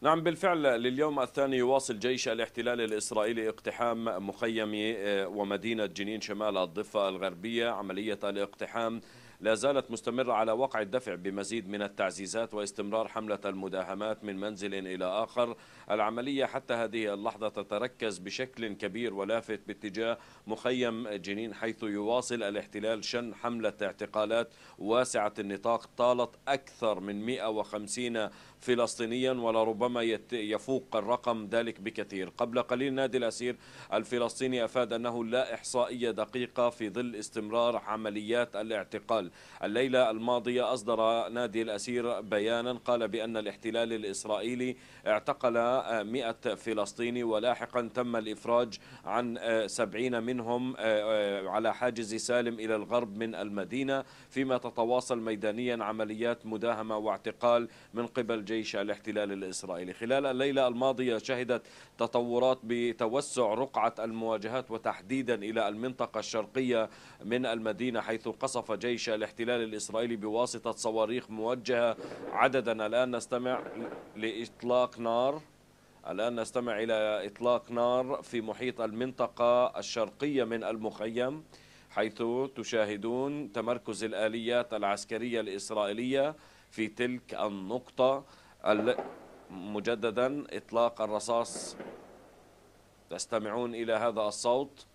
نعم بالفعل لليوم الثاني يواصل جيش الاحتلال الإسرائيلي اقتحام مخيم آه، ومدينة جنين شمال الضفة الغربية عملية الاقتحام لا زالت مستمرة على وقع الدفع بمزيد من التعزيزات واستمرار حملة المداهمات من منزل إلى آخر العملية حتى هذه اللحظة تتركز بشكل كبير ولافت باتجاه مخيم جنين حيث يواصل الاحتلال شن حملة اعتقالات واسعة النطاق طالت أكثر من 150 فلسطينيا ولربما يفوق الرقم ذلك بكثير قبل قليل نادي الأسير الفلسطيني أفاد أنه لا إحصائية دقيقة في ظل استمرار عمليات الاعتقال الاحتلال الليلة الماضية أصدر نادي الأسير بيانا قال بأن الاحتلال الإسرائيلي اعتقل 100 فلسطيني ولاحقا تم الإفراج عن 70 منهم آه، آه، على حاجز سالم إلى الغرب من المدينة فيما تتواصل ميدانيا عمليات مداهمة واعتقال من قبل جيش الاحتلال الإسرائيلي خلال الليلة الماضية شهدت تطورات بتوسع رقعة المواجهات وتحديدا إلى المنطقة الشرقية من المدينة حيث قصف جيش الاحتلال الإسرائيلي بواسطة صواريخ موجهة عددا الآن نستمع لإطلاق نار الآن نستمع إلى إطلاق نار في محيط المنطقة الشرقية من المخيم حيث تشاهدون تمركز الآليات العسكرية الإسرائيلية في تلك النقطة مجددا إطلاق الرصاص تستمعون إلى هذا الصوت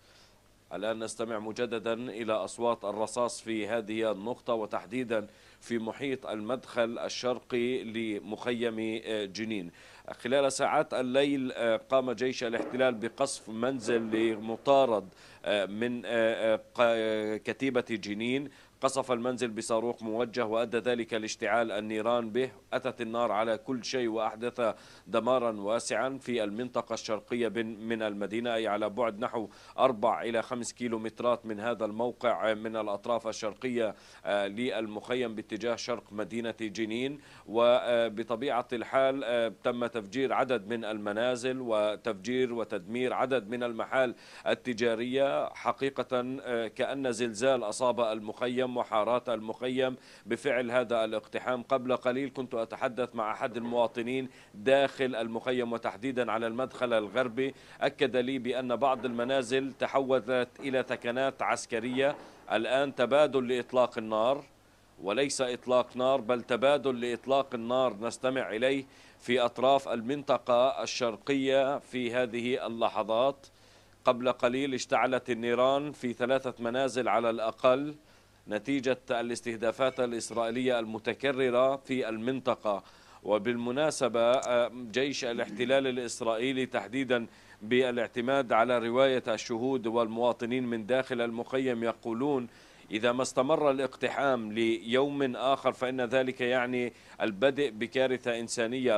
الآن نستمع مجددا إلى أصوات الرصاص في هذه النقطة وتحديدا في محيط المدخل الشرقي لمخيم آه، جنين خلال ساعات الليل آه، قام جيش الاحتلال بقصف منزل لمطارد آه، من كتيبة جنين قصف المنزل بصاروخ موجه وأدى ذلك لاشتعال النيران به أتت النار على كل شيء وأحدث دمارا واسعا في المنطقة الشرقية من المدينة أي على بعد نحو 4 إلى 5 كيلومترات من هذا الموقع من الأطراف الشرقية آه، للمخيم باتجاه شرق مدينة جنين وبطبيعة الحال آه، تم تفجير عدد من المنازل وتفجير وتدمير عدد من المحال التجارية حقيقة آه، كأن زلزال أصاب المخيم محاراة المخيم بفعل هذا الاقتحام قبل قليل كنت أتحدث مع أحد المواطنين داخل المخيم وتحديدا على المدخل الغربي أكد لي بأن بعض المنازل تحولت إلى ثكنات عسكرية الآن تبادل لإطلاق النار وليس إطلاق نار بل تبادل لإطلاق النار نستمع إليه في أطراف المنطقة الشرقية في هذه اللحظات قبل قليل اشتعلت النيران في ثلاثة منازل على الأقل نتيجة الاستهدافات الإسرائيلية المتكررة في المنطقة وبالمناسبة آه، جيش الاحتلال الإسرائيلي تحديدا بالاعتماد على رواية الشهود والمواطنين من داخل المخيم يقولون إذا ما استمر الاقتحام ليوم آخر فإن ذلك يعني البدء بكارثة إنسانية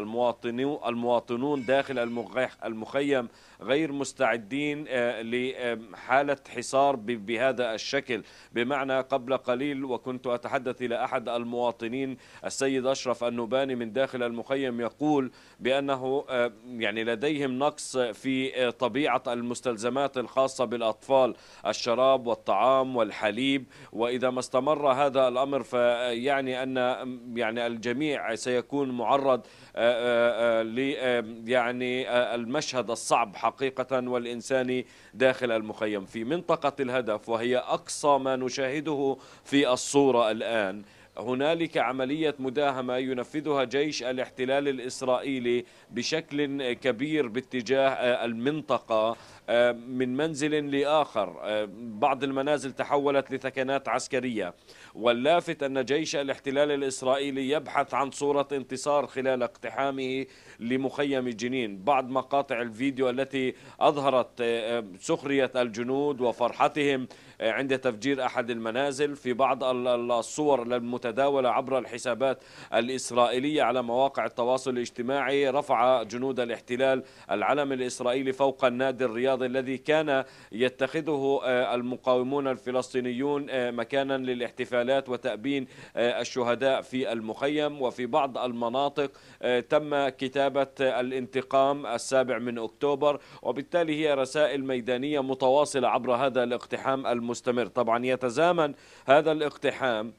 المواطنون داخل المخيم غير مستعدين آه، لحالة حصار بهذا الشكل بمعنى قبل قليل وكنت أتحدث إلى أحد المواطنين السيد أشرف النوباني من داخل المخيم يقول بأنه آه، يعني لديهم نقص في آه، طبيعة المستلزمات الخاصة بالأطفال الشراب والطعام والحليب وإذا ما استمر هذا الأمر فيعني أن يعني الجميع سيكون معرض ل يعني المشهد الصعب حقيقة والإنسان داخل المخيم في منطقة الهدف وهي أقصى ما نشاهده في الصورة الآن هنالك عملية مداهمة ينفذها جيش الاحتلال الإسرائيلي بشكل كبير باتجاه آه، المنطقة آه، من منزل لآخر آه، بعض المنازل تحولت لثكنات عسكرية واللافت أن جيش الاحتلال الإسرائيلي يبحث عن صورة انتصار خلال اقتحامه لمخيم جنين بعض مقاطع الفيديو التي أظهرت سخرية الجنود وفرحتهم عند تفجير أحد المنازل في بعض الصور المتحدة تداول عبر الحسابات الإسرائيلية على مواقع التواصل الاجتماعي رفع جنود الاحتلال العلم الإسرائيلي فوق النادي الرياضي الذي كان يتخذه آه، المقاومون الفلسطينيون آه، مكانا للاحتفالات وتأبين آه، الشهداء في المخيم وفي بعض المناطق تم كتابة الانتقام السابع من أكتوبر وبالتالي هي رسائل ميدانية متواصلة عبر هذا الاقتحام المستمر طبعا يتزامن هذا الاقتحام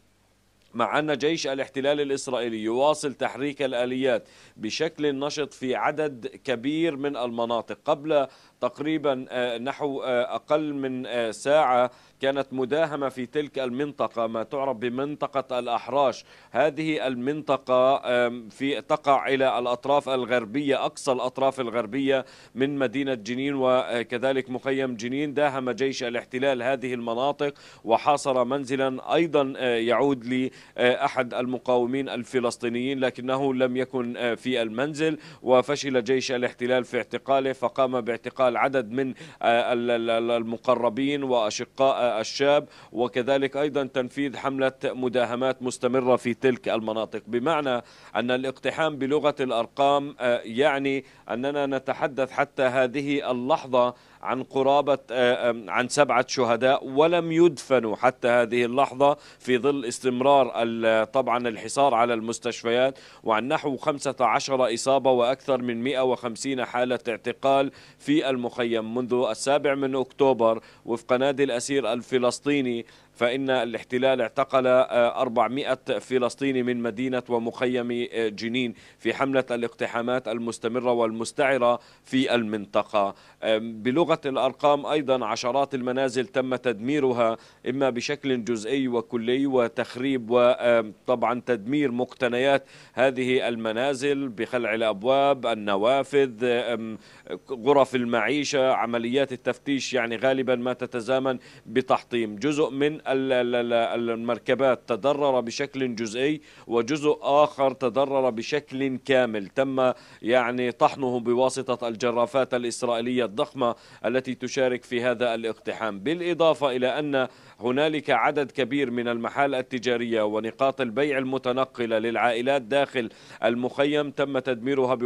مع أن جيش الاحتلال الإسرائيلي يواصل تحريك الآليات بشكل نشط في عدد كبير من المناطق قبل تقريبا آه، نحو آه، أقل من آه، ساعة كانت مداهمة في تلك المنطقة ما تعرف بمنطقة الأحراش هذه المنطقة في تقع إلى الأطراف الغربية أقصى الأطراف الغربية من مدينة جنين وكذلك مخيم جنين داهم جيش الاحتلال هذه المناطق وحاصر منزلا أيضا يعود لأحد المقاومين الفلسطينيين لكنه لم يكن في المنزل وفشل جيش الاحتلال في اعتقاله فقام باعتقال العدد من آه، المقربين وأشقاء الشاب وكذلك أيضا تنفيذ حملة مداهمات مستمرة في تلك المناطق بمعنى أن الاقتحام بلغة الأرقام آه، يعني أننا نتحدث حتى هذه اللحظة عن قرابة آه، عن سبعة شهداء ولم يدفنوا حتى هذه اللحظة في ظل استمرار طبعا الحصار على المستشفيات وعن نحو 15 إصابة وأكثر من 150 حالة اعتقال في المخيم منذ السابع من أكتوبر وفق نادي الأسير الفلسطيني فإن الاحتلال اعتقل 400 آه، فلسطيني من مدينة ومخيم آه، جنين في حملة الاقتحامات المستمرة والمستعرة في المنطقة بلغة الأرقام أيضا عشرات المنازل تم تدميرها إما بشكل جزئي وكلي وتخريب وطبعا تدمير مقتنيات هذه المنازل بخلع الأبواب النوافذ غرف المعيشة عمليات التفتيش يعني غالبا ما تتزامن بتحطيم جزء من المركبات تضرر بشكل جزئي وجزء آخر تضرر بشكل كامل تم يعني طحنه بواسطة الجرافات الإسرائيلية الضخمة التي تشارك في هذا الاقتحام بالإضافة إلى أن هنالك عدد كبير من المحال التجارية ونقاط البيع المتنقلة للعائلات داخل المخيم تم تدميرها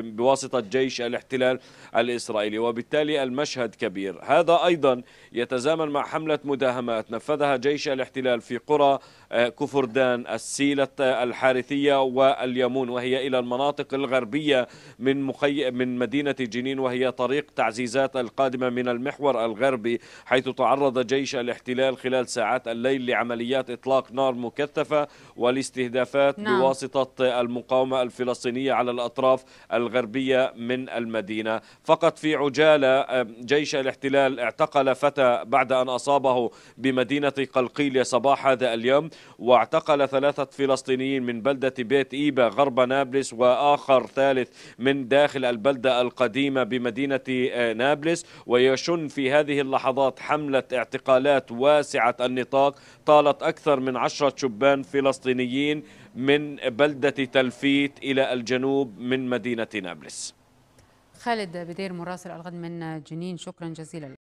بواسطة جيش الاحتلال الإسرائيلي وبالتالي المشهد كبير هذا أيضا يتزامن مع حملة مداهمات نفذها جيش الاحتلال في قرى آه، كفردان السيلة آه، الحارثية واليمون وهي إلى المناطق الغربية من, مخي... من مدينة جنين وهي طريق تعزيزات القادمة من المحور الغربي حيث تعرض جيش الاحتلال خلال ساعات الليل لعمليات إطلاق نار مكثفة والاستهدافات نعم. بواسطة المقاومة الفلسطينية على الأطراف الغربية من المدينة فقط في عجالة آه، جيش الاحتلال اعتقل فتى بعد أن أصابه بم بمدينة قلقيل صباح هذا اليوم واعتقل ثلاثة فلسطينيين من بلدة بيت إيبا غرب نابلس وآخر ثالث من داخل البلدة القديمة بمدينة آه، نابلس ويشن في هذه اللحظات حملة اعتقالات واسعة النطاق طالت أكثر من عشرة شبان فلسطينيين من بلدة تلفيت إلى الجنوب من مدينة نابلس خالد بدير مراسل الغد من جنين شكرا جزيلا